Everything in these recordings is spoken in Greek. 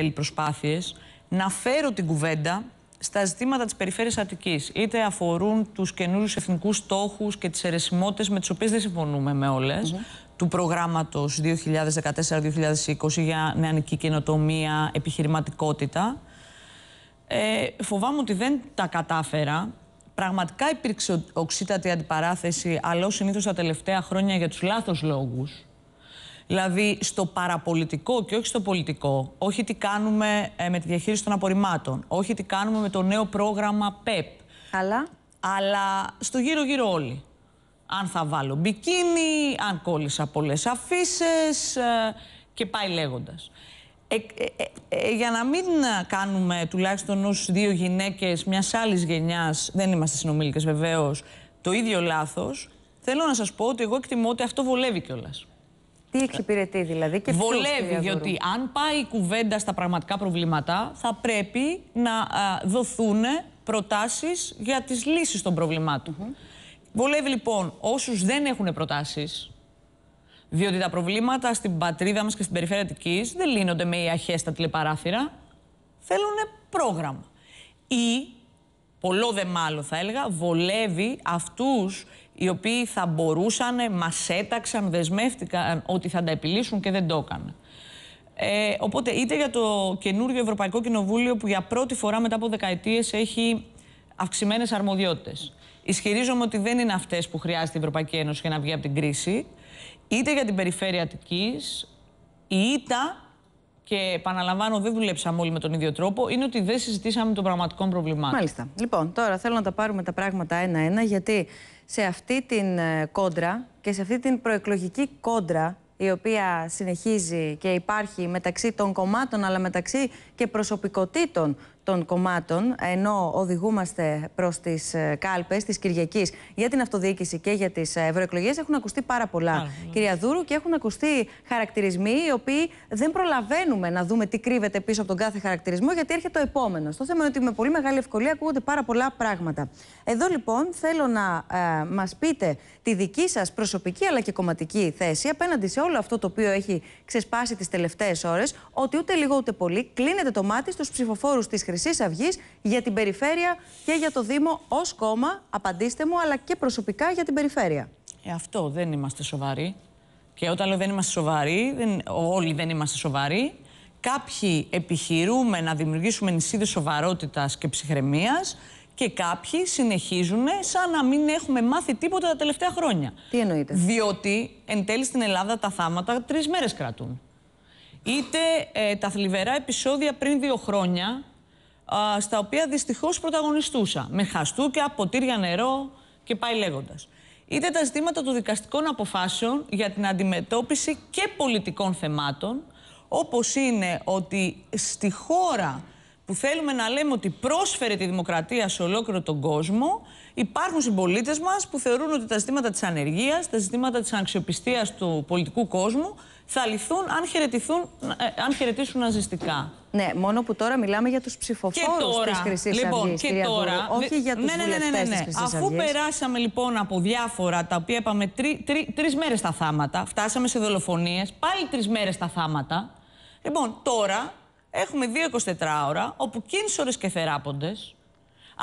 Θέλει προσπάθειες να φέρω την κουβέντα στα ζητήματα της περιφέρειας Αττικής. Είτε αφορούν τους καινούριους εθνικούς στόχους και τις αιρεσιμότητες με τις οποίες δεν συμφωνούμε με όλες, του προγράμματος 2014-2020 για νεανική καινοτομία, επιχειρηματικότητα. Ε, φοβάμαι ότι δεν τα κατάφερα. Πραγματικά υπήρξε οξύτατη αντιπαράθεση, αλλά ως συνήθως τα τελευταία χρόνια για τους λάθος λόγους. Δηλαδή στο παραπολιτικό και όχι στο πολιτικό, όχι τι κάνουμε ε, με τη διαχείριση των απορριμμάτων, όχι τι κάνουμε με το νέο πρόγραμμα ΠΕΠ. E Αλλά. Αλλά στο γύρω-γύρω όλοι. Αν θα βάλω μπικίνι, αν κόλλησα πολλές αφήσει ε, και πάει λέγοντας. Ε, για να μην κάνουμε τουλάχιστον ως δύο γυναίκες μιας άλλης γενιάς, δεν είμαστε συνομήλικες βεβαίως, το ίδιο λάθος, θέλω να σας πω ότι εγώ εκτιμώ ότι αυτό βολεύει κιόλας. Τι εξυπηρετεί δηλαδή και ποιος, Βολεύει, διότι αν πάει η κουβέντα στα πραγματικά προβλήματα, θα πρέπει να δοθούν προτάσεις για τις λύσεις των προβλημάτων. Mm Βολεύει λοιπόν όσους δεν έχουν προτάσεις, διότι τα προβλήματα στην πατρίδα μας και στην περιφέρεια Αττικής δεν λύνονται με ιαχές στα τηλεπαράθυρα, θέλουν πρόγραμμα. Ή πολλό δε μάλλον θα έλεγα, βολεύει αυτούς οι οποίοι θα μπορούσαν, μας έταξαν, δεσμεύτηκαν ότι θα τα επιλύσουν και δεν το έκαναν. Ε, οπότε είτε για το καινούριο Ευρωπαϊκό Κοινοβούλιο που για πρώτη φορά μετά από δεκαετίες έχει αυξημένες αρμοδιότητες. Ισχυρίζομαι ότι δεν είναι αυτές που χρειάζεται η Ευρωπαϊκή Ένωση για να βγει από την κρίση. Είτε για την περιφέρεια Αττικής, η και επαναλαμβάνω, δεν δουλέψαμε όλοι με τον ίδιο τρόπο, είναι ότι δεν συζητήσαμε των πραγματικών προβλημάτων. Μάλιστα. Λοιπόν, τώρα θέλω να τα πάρουμε τα πράγματα ένα-ένα, γιατί σε αυτή την ε, κόντρα και σε αυτή την προεκλογική κόντρα η οποία συνεχίζει και υπάρχει μεταξύ των κομμάτων αλλά μεταξύ και προσωπικότητων των κομμάτων, ενώ οδηγούμαστε προς τις ε, κάλπες της Κυριακής για την αυτοδιοίκηση και για τις ε, ευρωεκλογές, έχουν ακουστεί πάρα πολλά, κυρία Δούρου, και έχουν ακουστεί χαρακτηρισμοί οι οποίοι δεν προλαβαίνουμε να δούμε τι κρύβεται πίσω από τον κάθε χαρακτηρισμό, γιατί έρχεται το επόμενος. Το θέμα είναι ότι με πολύ μεγάλη ευκολία ακούγονται πάρα πολλά πράγματα. Εδώ λοιπόν θέλω να ε, μας πείτε τη δική σας προσωπική αλλά και κομματική θέση απέναντι σε όλο αυτό το οποίο έχει ξεσπάσει τις τελευταίες ώρες, ότι ούτε λίγο ούτε πολύ κλείνεται το μάτι στους ψηφοφόρους της Χρυσή Χρυσής Αυγής για την περιφέρεια και για το Δήμο ως κόμμα, απαντήστε μου, αλλά και προσωπικά για την περιφέρεια. Ε, αυτό δεν είμαστε σοβαροί. Και όταν λέω δεν είμαστε σοβαροί, δεν, όλοι δεν είμαστε σοβαροί. Κάποιοι επιχειρούμε να δημιουργήσουμε νησίδες σοβαρότητας και ψυχραιμίας και κάποιοι συνεχίζουν σαν να μην έχουμε μάθει τίποτα τα τελευταία χρόνια. Τι εννοείται. Διότι εν τέλει στην Ελλάδα τα θάματα τρεις μέρες κρατούν. Είτε ε, τα θλιβερά επεισόδια πριν δύο χρόνια στα οποία δυστυχώς πρωταγωνιστούσα. Με χαστούκια, ποτήρια νερό και πάει λέγοντας. Είτε τα ζητήματα των δικαστικών αποφάσεων για την αντιμετώπιση και πολιτικών θεμάτων, όπως είναι ότι στη χώρα που θέλουμε να λέμε ότι πρόσφερε τη δημοκρατία σε ολόκληρο τον κόσμο, υπάρχουν συμπολίτες μας που θεωρούν ότι τα ζητήματα της ανεργίας, τα ζητήματα της αξιοπιστία του πολιτικού κόσμου θα λυθούν αν, ε, αν χαιρετήσουν ναζιστικά. Ναι, μόνο που τώρα μιλάμε για τους ψηφοφόρους της Χρυσής λοιπόν, Αυγής, και τώρα, Βούλου, όχι για τους ναι, ναι, ναι, ναι, Αφού περάσαμε λοιπόν από διάφορα τα οποία είπαμε τρει, τρι, τρεις μέρες τα θάματα, φτάσαμε σε δολοφονίες, πάλι τρεις μέρες τα θάματα. Λοιπόν, τώρα έχουμε δύο 24 ώρα όπου κίνσορε και θεράποντες,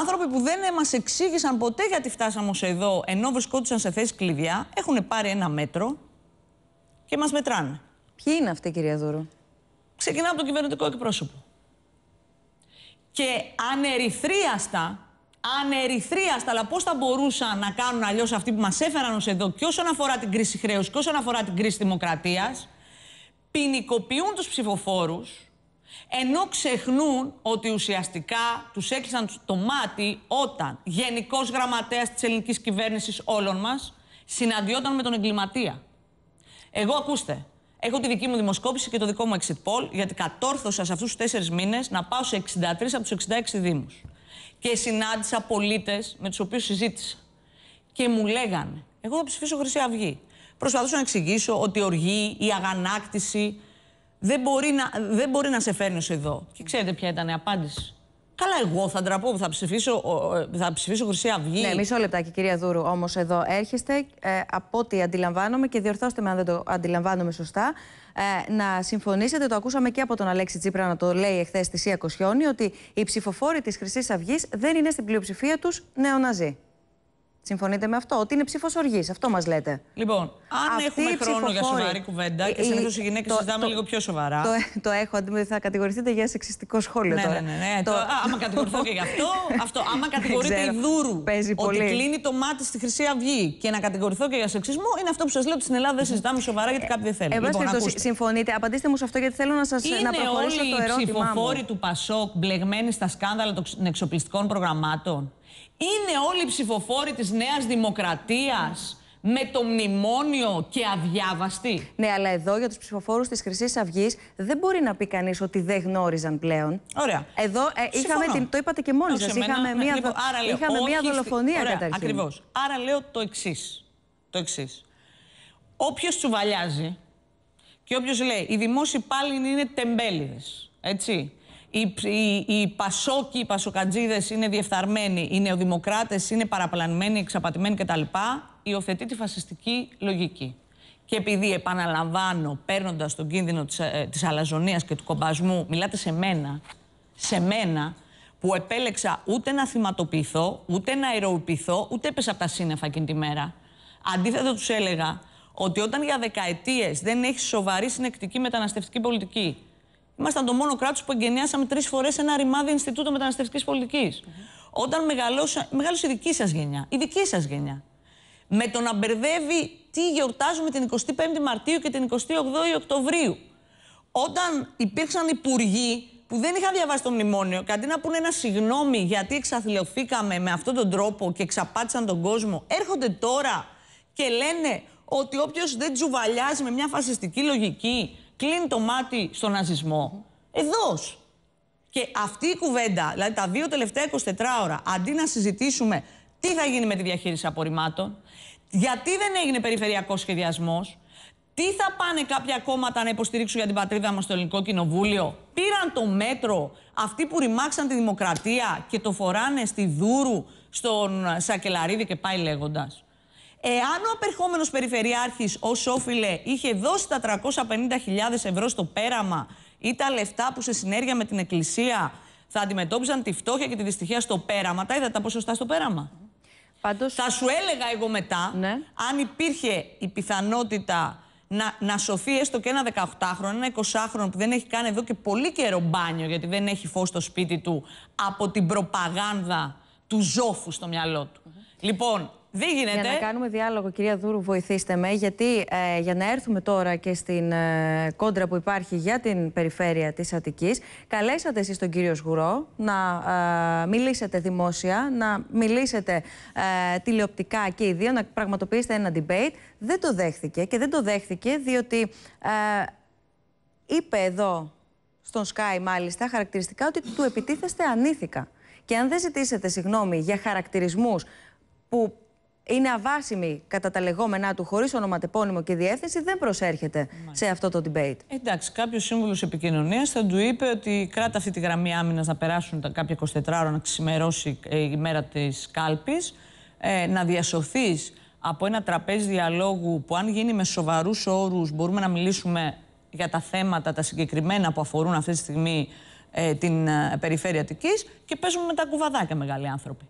άνθρωποι που δεν μας εξήγησαν ποτέ γιατί φτάσαμε ως εδώ, ενώ βρισκόντουσαν σε θέση κλειδιά, έχουν πάρει ένα μέτρο και μας μετράνε. Ποιοι είναι αυτοί, κυρία Δούρου. Ξεκινά από το κυβερνητικό εκπρόσωπο. Και ανερυθρίαστα, ανερυθρίαστα, αλλά πώς θα μπορούσαν να κάνουν αλλιώς αυτοί που μας έφεραν ως εδώ και όσον αφορά την κρίση χρέους και όσον αφορά την κρίση δημοκρατίας, ποινικοποιούν τους ψηφοφόρους ενώ ξεχνούν ότι ουσιαστικά τους έκλεισαν το μάτι όταν γενικός γραμματέας της ελληνικής κυβέρνησης όλων μας συναντιόταν με τον εγκληματία. Εγώ ακούστε, Έχω τη δική μου δημοσκόπηση και το δικό μου exit poll, γιατί κατόρθωσα σε αυτούς τους τέσσερις μήνες να πάω σε 63 από τους 66 δήμους Και συνάντησα πολίτες με τους οποίους συζήτησα. Και μου λέγανε, εγώ θα ψηφίσω Χρυσή Αυγή. Προσπαθούσα να εξηγήσω ότι η οργή, η αγανάκτηση, δεν μπορεί να, δεν μπορεί να σε φέρνεις εδώ. Και ξέρετε ποια ήταν η απάντηση. Καλά, εγώ θα ντραπώ, θα ψηφίσω, θα ψηφίσω Χρυσή Αυγή. Ναι, μισό λεπτάκι, κυρία Δούρου. Όμως εδώ έρχεστε, ε, από ό,τι αντιλαμβάνομαι, και διορθώστε με αν δεν το αντιλαμβάνομαι σωστά, ε, να συμφωνήσετε. Το ακούσαμε και από τον Αλέξη Τσίπρα να το λέει εχθές στη Σία Κοσιόνη, ότι οι ψηφοφόροι της Χρυσής Αυγής δεν είναι στην πλειοψηφία τους νεοναζί. Συμφωνείτε με αυτό, ότι είναι ψήφος οργής. Αυτό μας λέτε. Λοιπόν, αν Αυτή έχουμε χρόνο για σοβαρή κουβέντα, και συνήθως οι γυναίκες συζητάμε το, λίγο πιο σοβαρά. Το, το έχω, θα κατηγορηθείτε για σεξιστικό σχόλιο ναι, τώρα. Ναι, ναι, ναι. Το... άμα κατηγορηθώ και γι' αυτό, Άμα κατηγορείται η Δούρου ότι πολύ. κλείνει το μάτι στη Χρυσή Αυγή και να κατηγορηθώ και για σεξισμό, είναι αυτό που σας λέω ότι στην Ελλάδα δεν συζητάμε σοβαρά γιατί κάποιοι δεν θέλουν. Εν πάση λοιπόν, συμφωνείτε, απαντήστε μου σε αυτό γιατί θέλω να σας το ερώτημα. Είναι όλοι οι ψηφοφόροι του Πασόκ μπλεγμένοι στα σκάνδαλα των εξοπλιστικών προγραμμάτων. Είναι όλοι οι ψηφοφόροι της Νέας Δημοκρατίας με το μνημόνιο και αδιάβαστη. Ναι, αλλά εδώ για τους ψηφοφόρους της χρυσής αυγής δεν μπορεί να πει κανείς ότι δεν γνώριζαν πλέον. Ωραία. Εδώ ε, είχαμε, το είπατε και μόνοι σας, είχαμε ναι, μία, λοιπόν, είχαμε δολοφονία Ωραία, καταρχήν. Ακριβώς. Άρα λέω το εξής. Το εξής. Όποιος τσουβαλιάζει και όποιος λέει οι δημόσιοι πάλι είναι τεμπέληδες, έτσι, οι, οι, οι πασόκοι, οι πασοκατζίδες είναι διεφθαρμένοι, οι νεοδημοκράτες είναι παραπλανημένοι, εξαπατημένοι κτλ. Υιοθετεί τη φασιστική λογική. Και επειδή επαναλαμβάνω, παίρνοντας τον κίνδυνο της ε, της αλαζονίας και του κομπασμού, μιλάτε σε μένα, σε μένα που επέλεξα ούτε να θυματοποιηθώ, ούτε να αεροποιηθώ, ούτε έπεσα από τα σύννεφα εκείνη τη μέρα. Αντίθετα, τους έλεγα ότι όταν για δεκαετίες δεν έχεις σοβαρή συνεκτική μεταναστευτική πολιτική, Ήμασταν το μόνο κράτος που εγγενιάσαμε τρεις φορές ένα ρημάδι Ινστιτούτο Μεταναστευτικής Πολιτικής. Όταν μεγαλώσα, μεγάλωσε η δική σας γενιά. Η δική σας γενιά. Με το να μπερδεύει τι γιορτάζουμε την 25η Μαρτίου και την 28η Οκτωβρίου. Όταν υπήρξαν υπουργοί που δεν είχαν διαβάσει το μνημόνιο, και αντί να πούνε ένα συγγνώμη γιατί εξαθλειωθήκαμε με αυτόν τον τρόπο και εξαπάτησαν τον κόσμο, έρχονται τώρα και λένε ότι όποιος δεν τζουβαλιάζει με μια φασιστική λογική κλείνει το μάτι στον ναζισμό. Εδώ. Και αυτή η κουβέντα, δηλαδή τα δύο τελευταία 24 ώρα, αντί να συζητήσουμε τι θα γίνει με τη διαχείριση απορριμμάτων, γιατί δεν έγινε περιφερειακός σχεδιασμός, τι θα πάνε κάποια κόμματα να υποστηρίξουν για την πατρίδα μας στο Ελληνικό Κοινοβούλιο. Πήραν το μέτρο αυτοί που ρημάξαν τη δημοκρατία και το φοράνε στη Δούρου, στον Σακελαρίδη και πάει λέγοντας. Εάν ο απερχόμενος περιφερειάρχης ο Σόφιλε είχε δώσει τα 350.000 ευρώ στο πέραμα ή τα λεφτά που σε συνέργεια με την εκκλησία θα αντιμετώπιζαν τη φτώχεια και τη δυστυχία στο πέραμα, τα είδα τα ποσοστά στο πέραμα. Θα σου έλεγα εγώ μετά, ναι. αν υπήρχε η πιθανότητα να, να σωθεί έστω και ένα 18χρονο, ένα 20χρονο που δεν έχει κάνει εδώ και πολύ καιρό μπάνιο γιατί δεν έχει φως στο σπίτι του από την προπαγάνδα του ζόφου στο μυαλό του. Λοιπόν, δεν γίνεται. Για να κάνουμε διάλογο, κυρία Δούρου, βοηθήστε με, γιατί ε, για να έρθουμε τώρα και στην ε, κόντρα που υπάρχει για την περιφέρεια της Αττικής, καλέσατε εσείς τον κύριο Σγουρό να ε, μιλήσετε δημόσια, να μιλήσετε ε, τηλεοπτικά και οι να πραγματοποιήσετε ένα debate. Δεν το δέχθηκε και δεν το δέχθηκε διότι είπε εδώ στον Sky μάλιστα χαρακτηριστικά ότι του επιτίθεστε ανήθικα. Και αν δεν ζητήσετε συγγνώμη για χαρακτηρισμούς που είναι αβάσιμη κατά τα λεγόμενά του, χωρίς ονοματεπώνυμο και διεύθυνση, δεν προσέρχεται σε αυτό το debate. Εντάξει, κάποιος σύμβουλος επικοινωνίας θα του είπε ότι κράτα αυτή τη γραμμή άμυνας να περάσουν τα κάποια 24 ώρα, να ξημερώσει ε, η μέρα της κάλπης, ε, να διασωθείς από ένα τραπέζι διαλόγου που, αν γίνει με σοβαρούς όρους, μπορούμε να μιλήσουμε για τα θέματα τα συγκεκριμένα που αφορούν αυτή τη στιγμή ε, την ε, περιφέρεια Αττικής και παίζουμε με τα κουβαδάκια μεγάλοι άνθρωποι.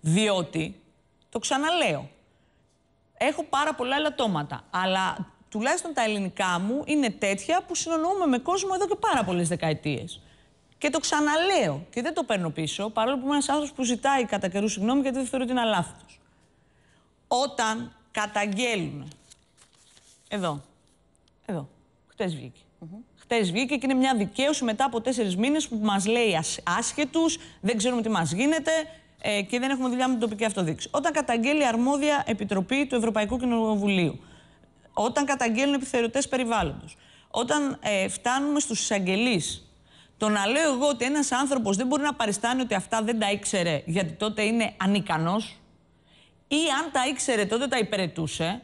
Διότι το ξαναλέω. Έχω πάρα πολλά ελαττώματα. Αλλά τουλάχιστον τα ελληνικά μου είναι τέτοια που συνονοούμε με κόσμο εδώ και πάρα πολλές δεκαετίες. Και το ξαναλέω και δεν το παίρνω πίσω, παρόλο που είμαι ένας άνθρωπος που ζητάει κατά καιρού συγγνώμη γιατί δεν θεωρεί ότι είναι λάθο. Όταν καταγγέλνουν, Εδώ. Εδώ. Χτες βγήκε. Mm -hmm. Χτες βγήκε και είναι μια δικαίωση μετά από τέσσερις μήνες που μας λέει άσχετους, δεν ξέρουμε τι μας γίνεται, ε, και δεν έχουμε δουλειά με την τοπική αυτοδείξη. Όταν καταγγέλει αρμόδια επιτροπή του Ευρωπαϊκού Κοινοβουλίου. Όταν καταγγέλνουν επιθεωρητές περιβάλλοντος. Όταν ε, φτάνουμε στους εισαγγελείς. Το να λέω εγώ ότι ένας άνθρωπος δεν μπορεί να παριστάνει ότι αυτά δεν τα ήξερε, γιατί τότε είναι ανίκανος, ή αν τα ήξερε τότε τα υπερετούσε,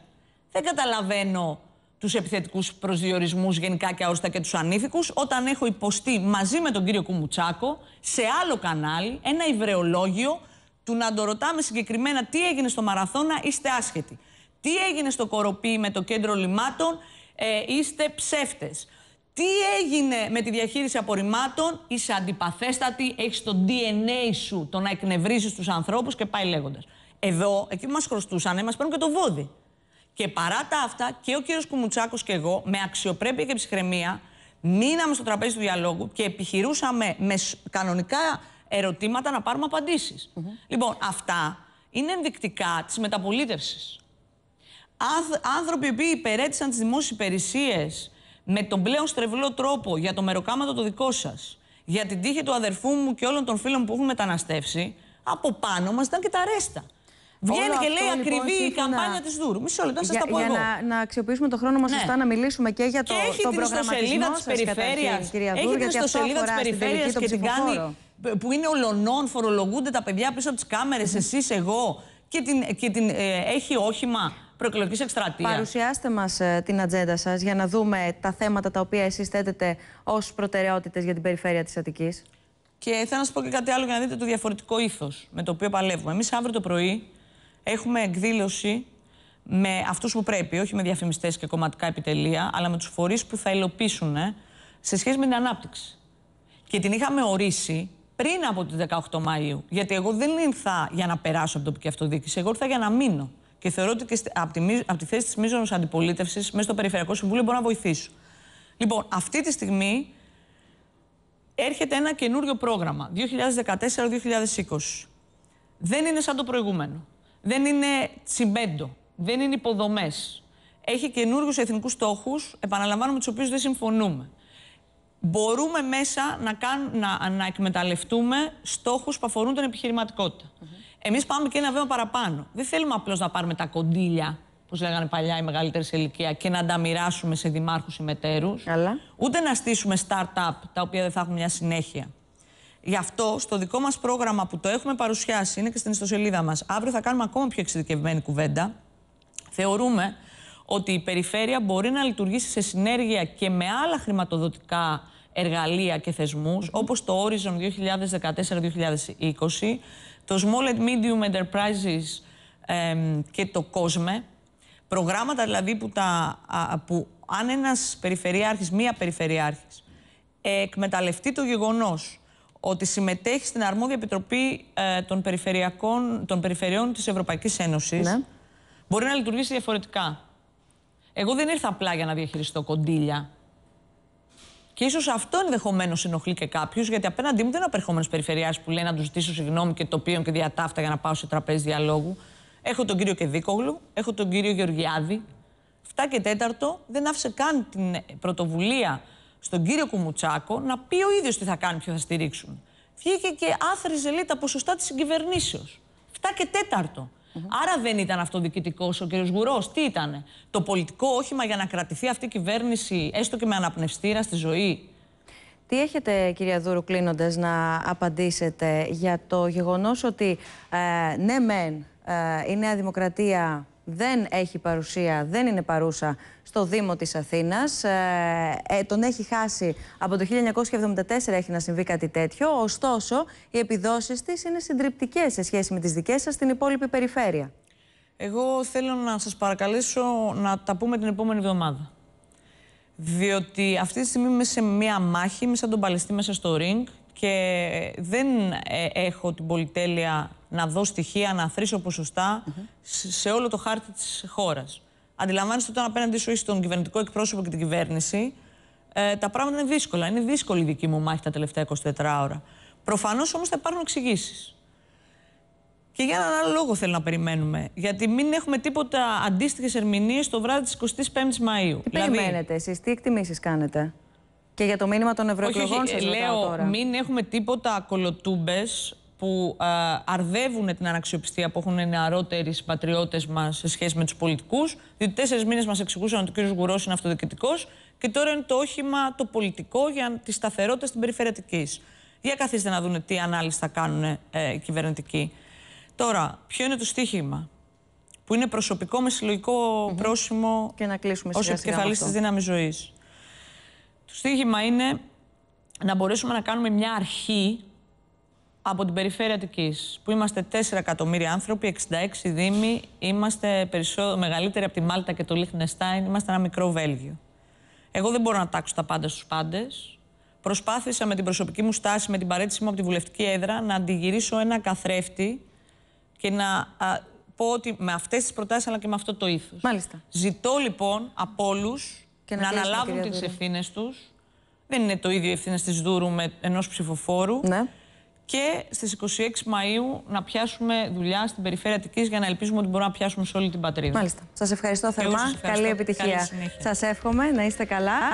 Δεν καταλαβαίνω τους επιθετικούς προσδιορισμούς γενικά και αόριστα και τους ανήθικους, όταν έχω υποστεί μαζί με τον κύριο Κουμουτσάκο σε άλλο κανάλι ένα υβρεολόγιο του να το ρωτάμε συγκεκριμένα τι έγινε στο Μαραθώνα, είστε άσχετοι. Τι έγινε στο Κοροπή με το κέντρο λιμάτων, ε, είστε ψεύτες. Τι έγινε με τη διαχείριση απορριμμάτων, είσαι αντιπαθέστατη, έχεις το DNA σου το να εκνευρίζεις τους ανθρώπους και πάει λέγοντας. Εδώ, εκεί που μας χρωστούσαν, μας παίρνουν και το βόδι. Και παρά τα αυτά, και ο κύριος Κουμουτσάκος και εγώ, με αξιοπρέπεια και ψυχραιμία, μείναμε στο τραπέζι του διαλόγου και επιχειρούσαμε με κανονικά ερωτήματα να πάρουμε απαντήσεις. Mm -hmm. Λοιπόν, αυτά είναι ενδεικτικά της μεταπολίτευσης. άνθρωποι που οποίοι υπερέτησαν τις δημόσιες υπηρεσίες με τον πλέον στρεβλό τρόπο για το μεροκάματο το δικό σας, για την τύχη του αδερφού μου και όλων των φίλων που έχουν μεταναστεύσει, από πάνω μας ήταν και τα ρέστα. Βγαίνει και λέει λοιπόν, ακριβή η καμπάνια της Δούρου. Μισό λεπτό, σας τα πω εγώ. Για να, να αξιοποιήσουμε το χρόνο μας ναι. σωστά, να μιλήσουμε και για το, και έχει τον την προγραμματισμό της περιφέρεια. Έχει την ιστοσελίδα της περιφέρεια και την κάνει που είναι ολονών, φορολογούνται τα παιδιά πίσω από τις κάμερες, εσείς, εγώ, και την, και την ε, έχει όχημα προεκλογικής εκστρατείας. Παρουσιάστε μας ε, την ατζέντα σας για να δούμε τα θέματα τα οποία εσείς θέτετε ως προτεραιότητες για την περιφέρεια της Αττικής. Και θέλω να σας πω και κάτι άλλο για να δείτε το διαφορετικό ήθος με το οποίο παλεύουμε. Εμείς αύριο το πρωί έχουμε εκδήλωση με αυτούς που πρέπει, όχι με διαφημιστές και κομματικά επιτελεία, αλλά με τους φορείς που θα υλοποιήσουν σε σχέση με την ανάπτυξη. Και την είχαμε ορίσει πριν από τις 18 Μαΐου. Γιατί εγώ δεν ήρθα για να περάσω από τοπική αυτοδιοίκηση, εγώ ήρθα για να μείνω. Και θεωρώ ότι και από τη, από τη θέση της μείζωνο αντιπολίτευσης μέσα στο Περιφερειακό Συμβούλιο μπορώ να βοηθήσω. Λοιπόν, αυτή τη στιγμή έρχεται ένα καινούριο πρόγραμμα, 2014-2020. Δεν είναι σαν το προηγούμενο. Δεν είναι τσιμπέντο. Δεν είναι υποδομές. Έχει καινούριους εθνικούς στόχους, επαναλαμβάνουμε, τους οποίους δεν συμφωνούμε μπορούμε μέσα να, κάν, να, να εκμεταλλευτούμε στόχους που αφορούν την επιχειρηματικότητα. Mm Εμείς πάμε και ένα βήμα παραπάνω. Δεν θέλουμε απλώς να πάρουμε τα κοντήλια, που λέγανε παλιά οι μεγαλύτερη σε ηλικία, και να τα μοιράσουμε σε δημάρχους ή μετέρους, ούτε να στησουμε startup τα οποία δεν θα έχουν μια συνέχεια. Γι' αυτό στο δικό μας πρόγραμμα που το έχουμε παρουσιάσει, είναι και στην ιστοσελίδα μας, αύριο θα κάνουμε ακόμα πιο εξειδικευμένη κουβέντα, θεωρούμε ότι η περιφέρεια μπορεί να λειτουργήσει σε συνέργεια και με άλλα χρηματοδοτικά εργαλεία και θεσμούς, όπως το Horizon 2014-2020, το Small and Medium Enterprises και το COSME, προγράμματα δηλαδή που, τα, που αν ένας περιφερειάρχης, μία περιφερειάρχης, ε, εκμεταλλευτεί το γεγονός ότι συμμετέχει στην αρμόδια επιτροπή ε, των, περιφερειακών, των περιφερειών της Ευρωπαϊκής Ένωσης, ναι. μπορεί να λειτουργήσει διαφορετικά. Εγώ δεν ήρθα απλά για να διαχειριστώ κοντήλια και ίσως αυτό ενδεχομένως ενοχλεί και κάποιους, γιατί απέναντί μου δεν είναι απερχόμενος περιφερειά που λέει να τους ζητήσω συγγνώμη και τοπίων και διατάφτα για να πάω σε τραπέζι διαλόγου. Έχω τον κύριο Κεδίκογλου, έχω τον κύριο Γεωργιάδη. Φτά και τέταρτο. δεν άφησε καν την πρωτοβουλία στον κύριο Κουμουτσάκο να πει ο ίδιος τι θα κάνει, ποιο θα στηρίξουν. Βγήκε και άθριζε λέει τα ποσοστά της συγκυβερνήσεως. Φτά και τέταρτο. Mm-hmm. Άρα δεν ήταν αυτοδιοικητικό ο κ. Γουρός. Τι ήταν, το πολιτικό όχημα για να κρατηθεί αυτή η κυβέρνηση, έστω και με αναπνευστήρα στη ζωή. Τι έχετε, κυρία Δούρου, κλείνοντας να απαντήσετε για το γεγονός ότι ε, ναι, μεν ε, η Νέα Δημοκρατία δεν έχει παρουσία, δεν είναι παρούσα στο Δήμο της Αθήνας. Ε, ε τον έχει χάσει από το 1974 έχει να συμβεί κάτι τέτοιο, ωστόσο οι επιδόσεις της είναι συντριπτικές σε σχέση με τις δικές σας στην υπόλοιπη περιφέρεια. Εγώ θέλω να σας παρακαλέσω να τα πούμε την επόμενη εβδομάδα. Διότι αυτή τη στιγμή είμαι σε μία μάχη, είμαι σαν τον Παλαιστή μέσα στο ring και δεν ε, έχω την πολυτέλεια να δω στοιχεία, να αθροίσω ποσοστά mm -hmm. σε όλο το χάρτη της χώρας. Αντιλαμβάνεστε όταν απέναντι σου είσαι τον κυβερνητικό εκπρόσωπο και την κυβέρνηση, ε, τα πράγματα είναι δύσκολα. Είναι δύσκολη η δική μου μάχη τα τελευταία 24 ώρα. Προφανώς όμως θα υπάρχουν εξηγήσεις. Και για έναν άλλο λόγο θέλω να περιμένουμε. Γιατί μην έχουμε τίποτα αντίστοιχες ερμηνείες το βράδυ της 25η Μαου. Τι δηλαδή... περιμένετε εσείς, τι εκτιμήσεις κάνετε. Και για το μήνυμα των ευρωεκλογών σας ε, λέω, τώρα. μην έχουμε τίποτα κολοτούμπες που α, ε, αρδεύουν την αναξιοπιστία που έχουν οι νεαρότεροι συμπατριώτες μας σε σχέση με τους πολιτικούς. Διότι τέσσερις μήνες μας εξηγούσαν ότι ο κ. Γουρός είναι αυτοδιοικητικός και τώρα είναι το όχημα το πολιτικό για τη σταθερότητα στην περιφερειακή. Για καθίστε να δουν τι ανάλυση θα κάνουν ε, οι κυβερνητικοί. Τώρα, ποιο είναι το στίχημα που είναι προσωπικό με συλλογικό mm -hmm. πρόσημο ω επικεφαλή της δύναμης ζωής. Το στίχημα είναι να μπορέσουμε να κάνουμε μια αρχή από την περιφέρεια Αττικής, που είμαστε 4 εκατομμύρια άνθρωποι, 66 δήμοι, είμαστε περισσότερο, μεγαλύτεροι από τη Μάλτα και το Λίχνεστάιν, είμαστε ένα μικρό Βέλγιο. Εγώ δεν μπορώ να τάξω τα πάντα στους πάντες. Προσπάθησα με την προσωπική μου στάση, με την παρέτησή μου από τη βουλευτική έδρα, να αντιγυρίσω ένα καθρέφτη και να πω ότι με αυτές τις προτάσεις αλλά και με αυτό το ήθος. Μάλιστα. Ζητώ λοιπόν από όλους να, να αναλάβουν τι ευθύνες τους. Δεν είναι το ίδιο ευθύνε της Δούρου με ενός ψηφοφόρου. Ναι. Και στις 26 Μαου να πιάσουμε δουλειά στην περιφέρεια Αττικής για να ελπίζουμε ότι μπορούμε να πιάσουμε σε όλη την πατρίδα. Μάλιστα. Σας ευχαριστώ θερμά. Καλή επιτυχία. Σας εύχομαι να είστε καλά.